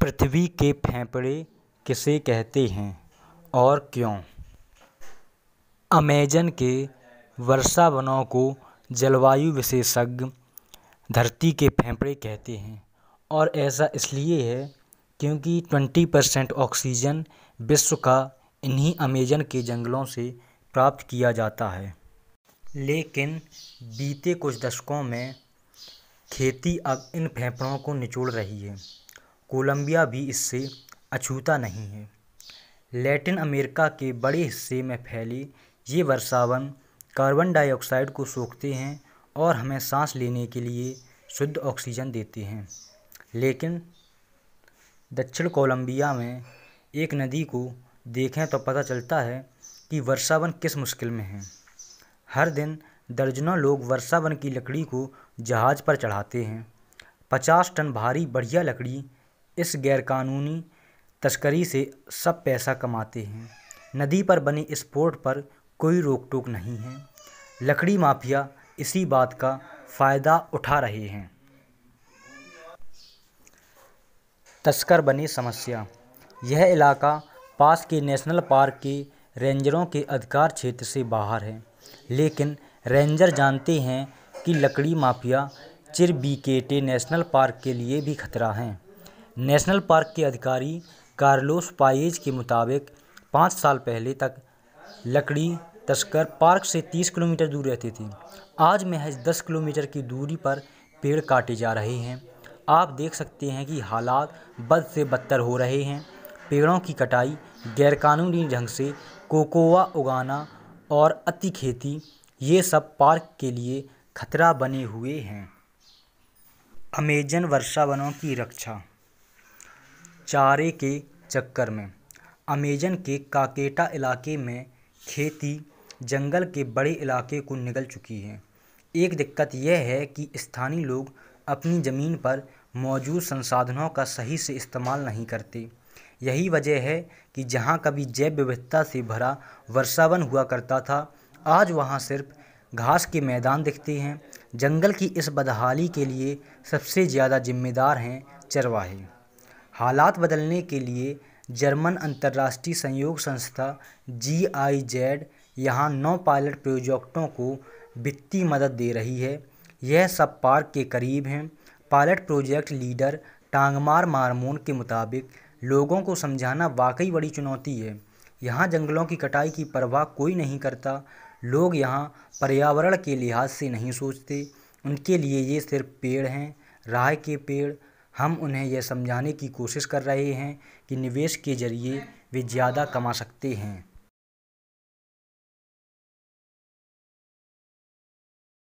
पृथ्वी के फेफड़े किसे कहते हैं और क्यों अमेजन के वर्षावनों को जलवायु विशेषज्ञ धरती के फेंपड़े कहते हैं और ऐसा इसलिए है क्योंकि 20 परसेंट ऑक्सीजन विश्व का इन्हीं अमेजन के जंगलों से प्राप्त किया जाता है लेकिन बीते कुछ दशकों में खेती अब इन फेफड़ों को निचोड़ रही है कोलंबिया भी इससे अछूता नहीं है लैटिन अमेरिका के बड़े हिस्से में फैले ये वर्षावन कार्बन डाइऑक्साइड को सोखते हैं और हमें सांस लेने के लिए शुद्ध ऑक्सीजन देते हैं लेकिन दक्षिण कोलंबिया में एक नदी को देखें तो पता चलता है कि वर्षावन किस मुश्किल में है हर दिन दर्जनों लोग वर्षावन की लकड़ी को जहाज़ पर चढ़ाते हैं पचास टन भारी बढ़िया लकड़ी इस गैरकानूनी तस्करी से सब पैसा कमाते हैं नदी पर बने इस पोर्ट पर कोई रोक टोक नहीं है लकड़ी माफिया इसी बात का फ़ायदा उठा रहे हैं तस्कर बनी समस्या यह इलाका पास के नेशनल पार्क के रेंजरों के अधिकार क्षेत्र से बाहर है लेकिन रेंजर जानते हैं कि लकड़ी माफिया चिरबीकेटे नेशनल पार्क के लिए भी खतरा हैं नेशनल पार्क के अधिकारी कार्लोस पाइज के मुताबिक पाँच साल पहले तक लकड़ी तस्कर पार्क से तीस किलोमीटर दूर रहते थे आज महज दस किलोमीटर की दूरी पर पेड़ काटे जा रहे हैं आप देख सकते हैं कि हालात बद से बदतर हो रहे हैं पेड़ों की कटाई गैरकानूनी ढंग से कोकोवा उगाना और अति खेती ये सब पार्क के लिए खतरा बने हुए हैं अमेजन वर्षावनों की रक्षा चारे के चक्कर में अमेजन के काकेटा इलाके में खेती जंगल के बड़े इलाके को निगल चुकी है एक दिक्कत यह है कि स्थानीय लोग अपनी ज़मीन पर मौजूद संसाधनों का सही से इस्तेमाल नहीं करते यही वजह है कि जहाँ कभी जैव विविधता से भरा वर्षावन हुआ करता था आज वहाँ सिर्फ घास के मैदान दिखते हैं जंगल की इस बदहाली के लिए सबसे ज़्यादा जिम्मेदार हैं चरवाहे हालात बदलने के लिए जर्मन अंतर्राष्ट्रीय संयोग संस्था जी आई जेड यहाँ नौ पायलट प्रोजेक्टों को वित्तीय मदद दे रही है यह सब पार्क के करीब हैं पायलट प्रोजेक्ट लीडर टांगमार मारमोन के मुताबिक लोगों को समझाना वाकई बड़ी चुनौती है यहाँ जंगलों की कटाई की परवाह कोई नहीं करता लोग यहाँ पर्यावरण के लिहाज से नहीं सोचते उनके लिए ये सिर्फ पेड़ हैं राय के पेड़ हम उन्हें यह समझाने की कोशिश कर रहे हैं कि निवेश के ज़रिए वे ज़्यादा कमा सकते हैं